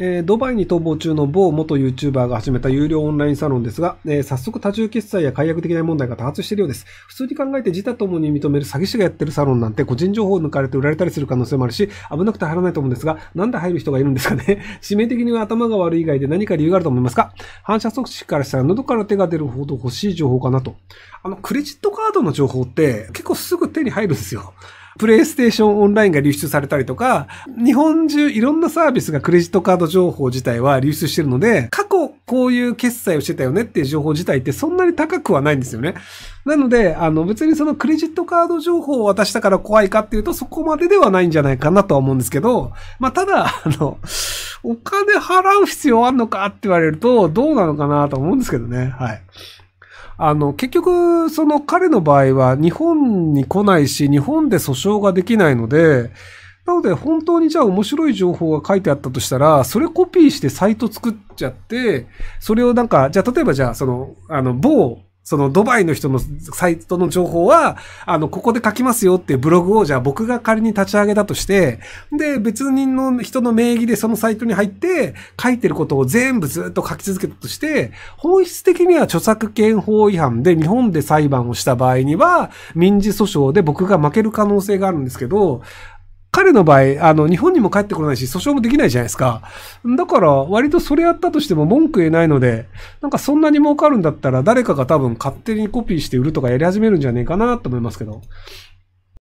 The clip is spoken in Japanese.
えー、ドバイに逃亡中の某元 YouTuber が始めた有料オンラインサロンですが、えー、早速多重決済や解約的な問題が多発しているようです。普通に考えて自他ともに認める詐欺師がやってるサロンなんて個人情報を抜かれて売られたりする可能性もあるし、危なくて入らないと思うんですが、なんで入る人がいるんですかね致命 的には頭が悪い以外で何か理由があると思いますか反射即死からしたら喉から手が出るほど欲しい情報かなと。あの、クレジットカードの情報って結構すぐ手に入るんですよ。プレイステーションオンラインが流出されたりとか、日本中いろんなサービスがクレジットカード情報自体は流出してるので、過去こういう決済をしてたよねっていう情報自体ってそんなに高くはないんですよね。なので、あの別にそのクレジットカード情報を渡したから怖いかっていうとそこまでではないんじゃないかなとは思うんですけど、まあただ、あの、お金払う必要あんのかって言われるとどうなのかなと思うんですけどね。はい。あの、結局、その彼の場合は日本に来ないし、日本で訴訟ができないので、なので本当にじゃあ面白い情報が書いてあったとしたら、それコピーしてサイト作っちゃって、それをなんか、じゃあ例えばじゃあその、あの、某そのドバイの人のサイトの情報は、あの、ここで書きますよっていうブログを、じゃあ僕が仮に立ち上げたとして、で、別人の人の名義でそのサイトに入って、書いてることを全部ずっと書き続けたとして、本質的には著作権法違反で日本で裁判をした場合には、民事訴訟で僕が負ける可能性があるんですけど、彼の場合、あの、日本にも帰ってこないし、訴訟もできないじゃないですか。だから、割とそれやったとしても文句言えないので、なんかそんなに儲かるんだったら、誰かが多分勝手にコピーして売るとかやり始めるんじゃねえかなと思いますけど。